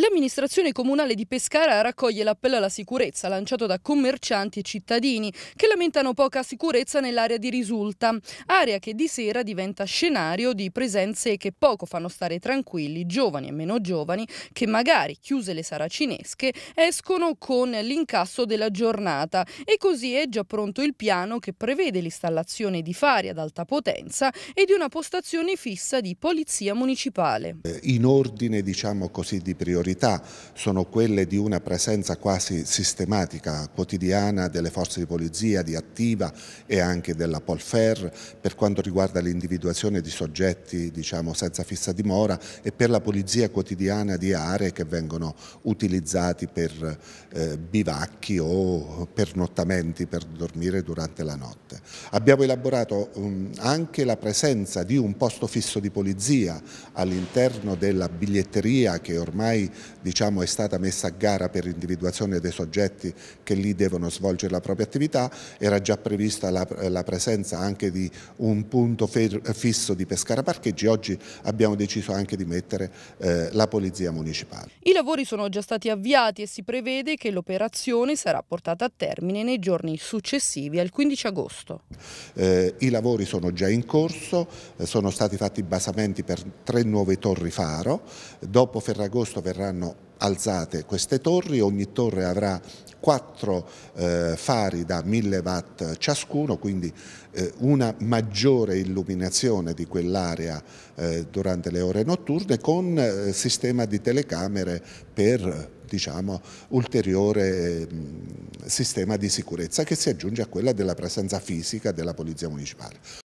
L'amministrazione comunale di Pescara raccoglie l'appello alla sicurezza lanciato da commercianti e cittadini che lamentano poca sicurezza nell'area di Risulta, area che di sera diventa scenario di presenze che poco fanno stare tranquilli giovani e meno giovani che magari, chiuse le saracinesche, escono con l'incasso della giornata e così è già pronto il piano che prevede l'installazione di fari ad alta potenza e di una postazione fissa di polizia municipale. Eh, in ordine, diciamo così, di priorità priorità sono quelle di una presenza quasi sistematica, quotidiana delle forze di polizia, di attiva e anche della Polfer per quanto riguarda l'individuazione di soggetti diciamo, senza fissa dimora e per la polizia quotidiana di aree che vengono utilizzati per eh, bivacchi o pernottamenti per dormire durante la notte. Abbiamo elaborato um, anche la presenza di un posto fisso di polizia all'interno della biglietteria che ormai diciamo, è stata messa a gara per l'individuazione dei soggetti che lì devono svolgere la propria attività, era già prevista la, la presenza anche di un punto fisso di Pescara Parcheggi, oggi abbiamo deciso anche di mettere eh, la Polizia Municipale. I lavori sono già stati avviati e si prevede che l'operazione sarà portata a termine nei giorni successivi al 15 agosto. Eh, I lavori sono già in corso, eh, sono stati fatti basamenti per tre nuove torri faro, dopo Ferragosto verrà verranno alzate queste torri, ogni torre avrà quattro eh, fari da 1000 watt ciascuno, quindi eh, una maggiore illuminazione di quell'area eh, durante le ore notturne con eh, sistema di telecamere per diciamo, ulteriore mm, sistema di sicurezza che si aggiunge a quella della presenza fisica della Polizia Municipale.